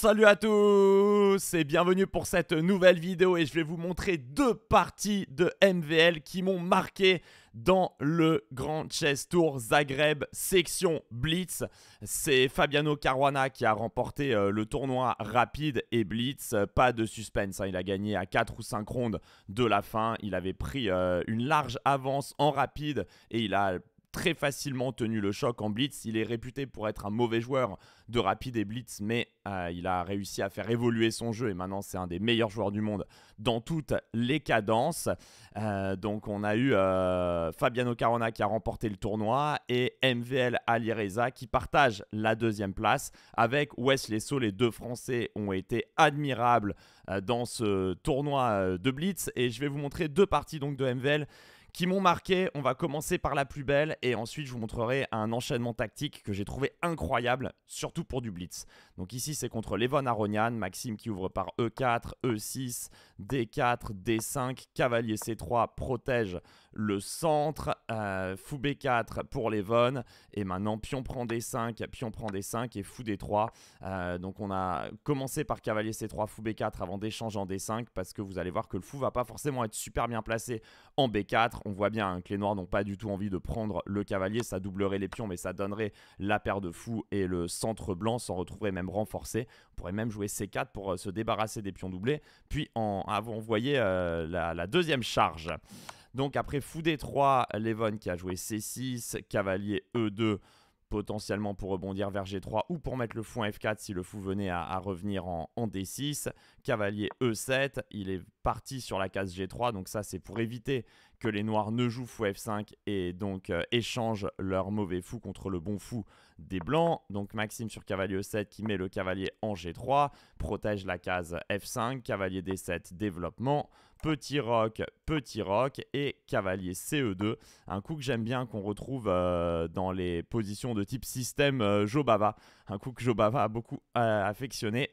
Salut à tous et bienvenue pour cette nouvelle vidéo et je vais vous montrer deux parties de MVL qui m'ont marqué dans le Grand Chess Tour Zagreb section Blitz. C'est Fabiano Caruana qui a remporté euh, le tournoi rapide et Blitz. pas de suspense, hein, il a gagné à 4 ou 5 rondes de la fin. Il avait pris euh, une large avance en rapide et il a très facilement tenu le choc en blitz. Il est réputé pour être un mauvais joueur de rapide et blitz, mais euh, il a réussi à faire évoluer son jeu et maintenant c'est un des meilleurs joueurs du monde dans toutes les cadences. Euh, donc on a eu euh, Fabiano Carona qui a remporté le tournoi et MVL Alireza qui partage la deuxième place avec Wesley So. Les deux Français ont été admirables dans ce tournoi de blitz et je vais vous montrer deux parties donc de MVL qui m'ont marqué. On va commencer par la plus belle et ensuite je vous montrerai un enchaînement tactique que j'ai trouvé incroyable, surtout pour du blitz. Donc ici c'est contre Levon Aronian, Maxime qui ouvre par E4, E6, D4, D5, cavalier C3 protège le centre, euh, fou B4 pour Levon et maintenant pion prend D5, pion prend D5 et fou D3. Euh, donc on a commencé par cavalier C3, fou B4 avant d'échanger en D5 parce que vous allez voir que le fou va pas forcément être super bien placé en B4 on voit bien hein, que les noirs n'ont pas du tout envie de prendre le cavalier, ça doublerait les pions, mais ça donnerait la paire de fous et le centre blanc s'en retrouverait même renforcé. On pourrait même jouer C4 pour euh, se débarrasser des pions doublés, puis en, envoyer ah, euh, la, la deuxième charge. Donc après fou D3, Levon qui a joué C6, cavalier E2, potentiellement pour rebondir vers G3 ou pour mettre le fou en F4 si le fou venait à, revenir en, D6. Cavalier E7, il est parti sur la case G3, donc ça c'est pour éviter que les noirs ne jouent fou F5 et donc euh, échangent leur mauvais fou contre le bon fou des blancs. Donc Maxime sur cavalier E7 qui met le cavalier en G3, protège la case F5, cavalier D7, développement, petit roc, petit roc et cavalier CE2. Un coup que j'aime bien qu'on retrouve euh, dans les positions de type système euh, Jobava. Un coup que Jobava a beaucoup euh, affectionné.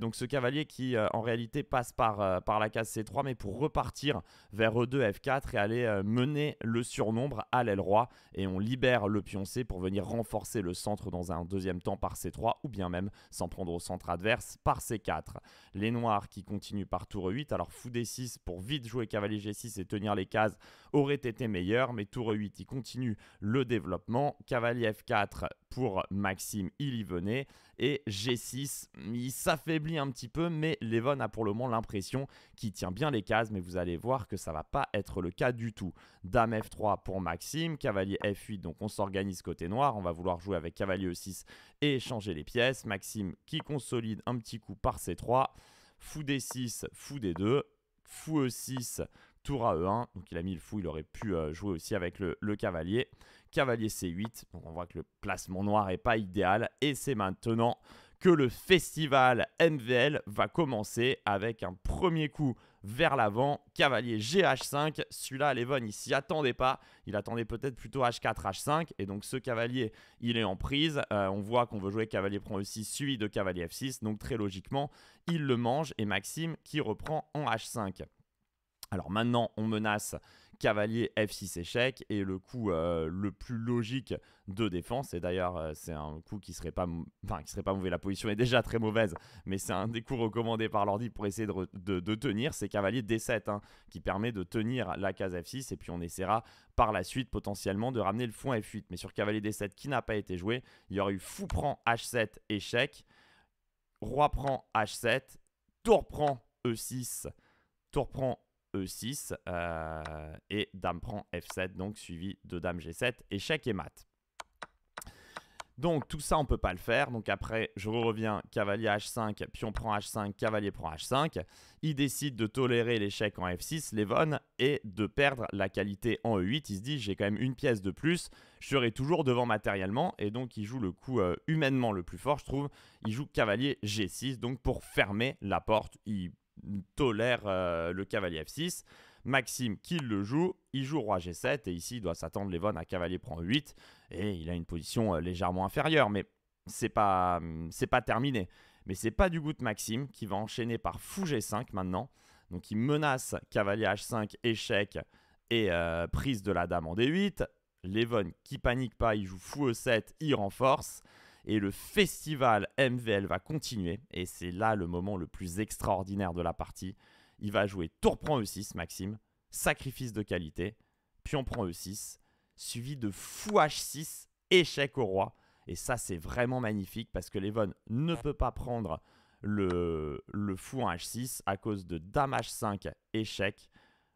donc ce cavalier qui en réalité passe par, par la case C3 mais pour repartir vers E2, F4 et aller mener le surnombre à l'aile roi. Et on libère le pion C pour venir renforcer le centre dans un deuxième temps par C3 ou bien même s'en prendre au centre adverse par C4. Les noirs qui continuent par tour 8, alors fou D6 pour vite jouer cavalier G6 et tenir les cases aurait été meilleur, mais tour 8 il continue le développement, cavalier F4 pour Maxime il y venait et G6. Il s'affaiblit un petit peu, mais Levon a pour le moment l'impression qu'il tient bien les cases, mais vous allez voir que ça va pas être le cas du tout. Dame F3 pour Maxime, cavalier F8, donc on s'organise côté noir, on va vouloir jouer avec cavalier E6 et échanger les pièces. Maxime qui consolide un petit coup par C3, fou D6, fou D2, fou E6 tour à E1. Donc il a mis le fou, il aurait pu euh, jouer aussi avec le, cavalier. Cavalier C8, donc on voit que le placement noir n'est pas idéal. Et c'est maintenant que le festival MVL va commencer avec un premier coup vers l'avant, cavalier GH5, celui-là Levon il s'y attendait pas, il attendait peut-être plutôt H4, H5, et donc ce cavalier il est en prise, euh, on voit qu'on veut jouer cavalier prend aussi 6 suivi de cavalier F6, donc très logiquement il le mange et Maxime qui reprend en H5. Alors maintenant, on menace cavalier F6 échec et le coup euh, le plus logique de défense et d'ailleurs euh, c'est un coup qui serait pas qui serait pas mauvais la position est déjà très mauvaise mais c'est un des coups recommandés par l'ordi pour essayer de, tenir c'est cavalier D7 hein, qui permet de tenir la case F6 et puis on essaiera par la suite potentiellement de ramener le fond F8 mais sur cavalier D7 qui n'a pas été joué il y aurait eu fou prend H7 échec roi prend H7 tour prend E6 tour prend E6 euh, et dame prend F7, donc suivi de dame G7, échec et mat. Donc tout ça, on ne peut pas le faire. Donc après, je reviens, cavalier H5, pion prend H5, cavalier prend H5. Il décide de tolérer l'échec en F6, l'Evonne, et de perdre la qualité en E8. Il se dit, j'ai quand même une pièce de plus, je serai toujours devant matériellement. Et donc il joue le coup euh, humainement le plus fort, je trouve. Il joue cavalier G6, donc pour fermer la porte. Il tolère euh, le cavalier f6. Maxime qui le joue, il joue roi g7 et ici il doit s'attendre l'Evon à cavalier prend 8 et il a une position euh, légèrement inférieure mais c'est pas hum, c'est pas terminé. Mais c'est pas du goût de Maxime qui va enchaîner par fou g5 maintenant. Donc il menace cavalier h5 échec et euh, prise de la dame en d8. Levon qui panique pas, il joue fou e7, il renforce et le festival MVL va continuer et c'est là le moment le plus extraordinaire de la partie. Il va jouer tour prend E6 Maxime, sacrifice de qualité, pion prend E6, suivi de fou H6, échec au roi. Et ça c'est vraiment magnifique parce que Levon ne peut pas prendre le, le fou en H6 à cause de dame H5, échec,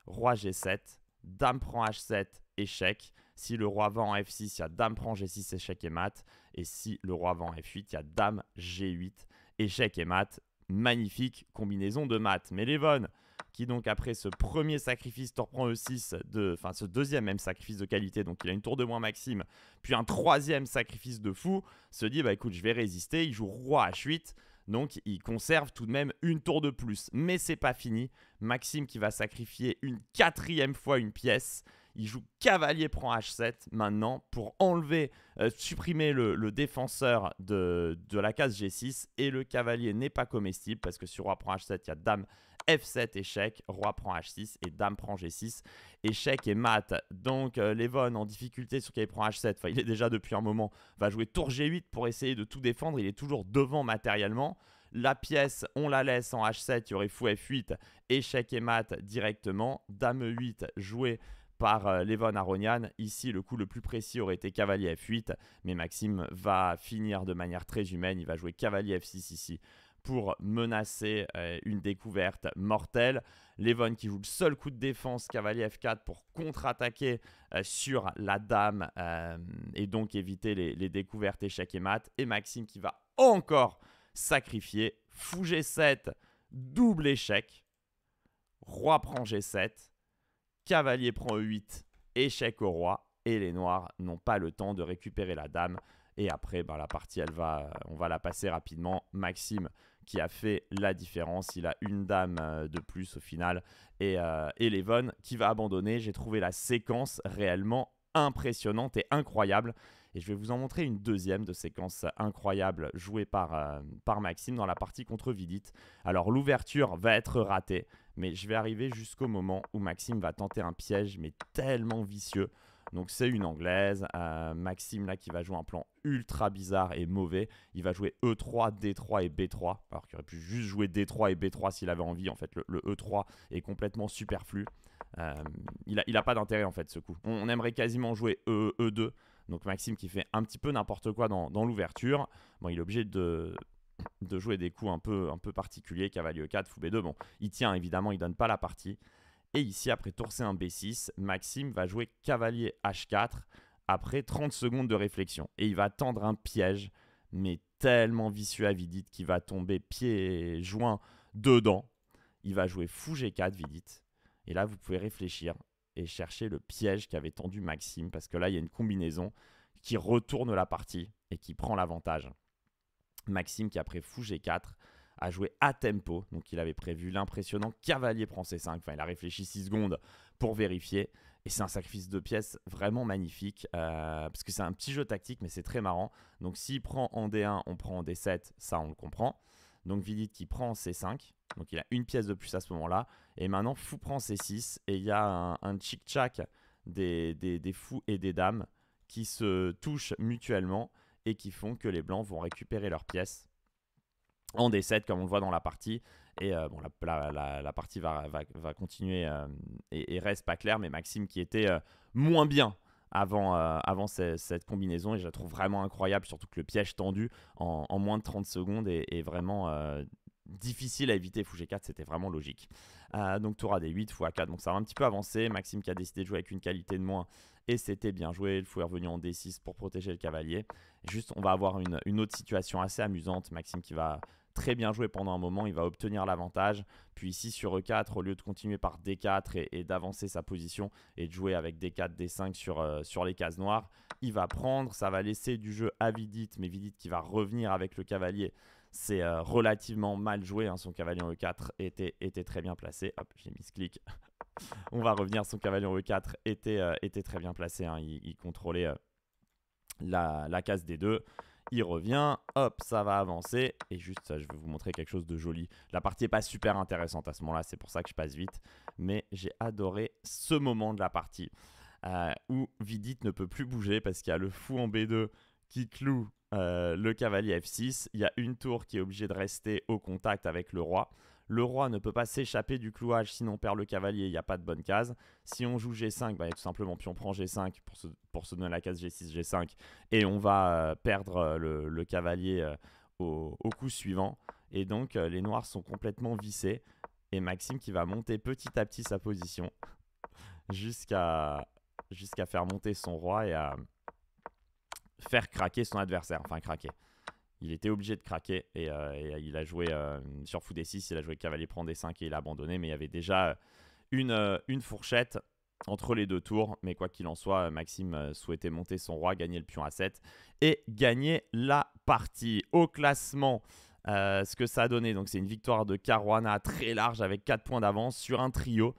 roi G7, dame prend H7, échec. Si le roi va en F6, il y a dame prend G6, échec et mat. Et si le roi va en F8, il y a dame G8, échec et mat. Magnifique combinaison de maths. Mais Levon, qui donc après ce premier sacrifice tour E6, de, enfin ce deuxième même sacrifice de qualité, donc il a une tour de moins maxime, puis un troisième sacrifice de fou, se dit bah écoute je vais résister, il joue roi H8, donc il conserve tout de même une tour de plus. Mais c'est pas fini, Maxime qui va sacrifier une quatrième fois une pièce, il joue cavalier prend H7 maintenant pour enlever, euh, supprimer le, défenseur de, la case G6 et le cavalier n'est pas comestible parce que sur roi prend H7, il y a dame F7 échec, roi prend H6 et dame prend G6, échec et mat. Donc euh, Levon en difficulté sur cavalier prend H7, enfin il est déjà depuis un moment, va jouer tour G8 pour essayer de tout défendre, il est toujours devant matériellement la pièce, on la laisse en H7, il y aurait fou F8, échec et mat directement, dame 8 joué par euh, Levon Aronian. Ici, le coup le plus précis aurait été cavalier F8, mais Maxime va finir de manière très humaine. Il va jouer cavalier F6 ici pour menacer euh, une découverte mortelle. Levon qui joue le seul coup de défense, cavalier F4 pour contre-attaquer euh, sur la dame et donc éviter les, découvertes échec et mat. Et Maxime qui va encore sacrifier. Fou G7, double échec. Roi prend G7 Cavalier prend E8, échec au roi, et les noirs n'ont pas le temps de récupérer la dame. Et après, ben, la partie, elle va, on va la passer rapidement. Maxime qui a fait la différence. Il a une dame euh, de plus au final. Et, euh, qui va abandonner. J'ai trouvé la séquence réellement impressionnante et incroyable. Et je vais vous en montrer une deuxième de séquence incroyable jouée par, euh, par Maxime dans la partie contre Vidit. Alors l'ouverture va être ratée mais je vais arriver jusqu'au moment où Maxime va tenter un piège, mais tellement vicieux. Donc c'est une anglaise, euh, Maxime là qui va jouer un plan ultra bizarre et mauvais, il va jouer E3, D3 et B3, alors qu'il aurait pu juste jouer D3 et B3 s'il avait envie, en fait le, E3 e est complètement superflu. Euh, il, n'a pas d'intérêt en fait ce coup. On, aimerait quasiment jouer E, E2, donc Maxime qui fait un petit peu n'importe quoi dans, dans l'ouverture. Bon, il est obligé de, de jouer des coups un peu, un peu particuliers, cavalier 4 fou B2. Bon, il tient évidemment, il donne pas la partie. Et ici, après tour un B6, Maxime va jouer cavalier H4 après 30 secondes de réflexion. Et il va tendre un piège, mais tellement vicieux à Vidite qu'il va tomber pied joint dedans. Il va jouer fou G4, Vidite. Et là, vous pouvez réfléchir et chercher le piège qu'avait tendu Maxime, parce que là, il y a une combinaison qui retourne la partie et qui prend l'avantage. Maxime qui après fou G4 a joué à tempo, donc il avait prévu l'impressionnant cavalier prend C5, enfin il a réfléchi 6 secondes pour vérifier, et c'est un sacrifice de pièces vraiment magnifique, euh, parce que c'est un petit jeu tactique, mais c'est très marrant, donc s'il prend en D1, on prend en D7, ça on le comprend, donc Vidit qui prend en C5, donc il a une pièce de plus à ce moment-là, et maintenant fou prend C6, et il y a un, un chic des, des, des fous et des dames qui se touchent mutuellement, et qui font que les blancs vont récupérer leurs pièces en D7 comme on le voit dans la partie. Et euh, bon, la, partie va, continuer euh, et, reste pas claire, mais Maxime qui était euh, moins bien avant, avant cette, combinaison, et je la trouve vraiment incroyable, surtout que le piège tendu en, moins de 30 secondes est, vraiment difficile à éviter. Fou G4, c'était vraiment logique. donc tour à D8 x 4 donc ça va un petit peu avancer. Maxime qui a décidé de jouer avec une qualité de moins et c'était bien joué. Le fou est revenu en D6 pour protéger le cavalier. juste, on va avoir une, autre situation assez amusante. Maxime qui va très bien jouer pendant un moment, il va obtenir l'avantage. Puis ici sur E4, au lieu de continuer par D4 et, d'avancer sa position et de jouer avec D4, D5 sur, euh, sur les cases noires, il va prendre, ça va laisser du jeu à Vidit, mais Vidit qui va revenir avec le cavalier. C'est euh, relativement mal joué, hein. son cavalier en E4 était, était très bien placé. Hop, j'ai mis ce clic on va revenir. Son cavalier en E4 était, euh, était très bien placé. Hein. Il, contrôlait euh, la, case des deux. Il revient, hop, ça va avancer. Et juste, ça, je vais vous montrer quelque chose de joli. La partie n'est pas super intéressante à ce moment-là, c'est pour ça que je passe vite. Mais j'ai adoré ce moment de la partie euh, où Vidit ne peut plus bouger parce qu'il y a le fou en B2 qui cloue le cavalier F6. Il y a une tour qui est obligée de rester au contact avec le roi. Le roi ne peut pas s'échapper du clouage, sinon on perd le cavalier, il n'y a pas de bonne case. Si on joue G5, bah, tout simplement on prend G5 pour se, donner la case G6, G5, et on va euh, perdre euh, le, cavalier euh, au, coup suivant. Et donc les noirs sont complètement vissés, et Maxime qui va monter petit à petit sa position jusqu'à jusqu'à faire monter son roi et à faire craquer son adversaire, enfin craquer il était obligé de craquer et, euh, euh, il a joué euh, sur fou des 6, il a joué cavalier prend des 5 et il a abandonné, mais il y avait déjà une, une fourchette entre les deux tours, mais quoi qu'il en soit, Maxime souhaitait monter son roi, gagner le pion à 7 et gagner la partie au classement. ce que ça a donné, donc c'est une victoire de Caruana très large avec 4 points d'avance sur un trio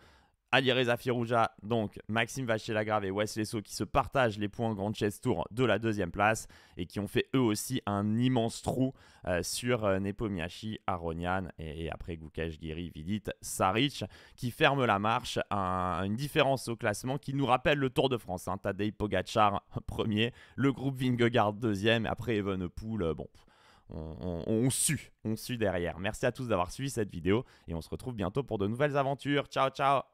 Alireza Firouja, donc Maxime Vachier-Lagrave et Wesley So qui se partagent les points Grand Chess Tour de la deuxième place et qui ont fait eux aussi un immense trou euh, sur euh, Nepomiachi, Aronian et, après Gukesh Giri, Vidit, Saric qui ferme la marche. une différence au classement qui nous rappelle le Tour de France. Hein, Tadej Pogacar premier, le groupe Vingegaard deuxième, et après Evenepoel, euh, bon... On, on, on, suit on sue derrière. Merci à tous d'avoir suivi cette vidéo et on se retrouve bientôt pour de nouvelles aventures. Ciao, ciao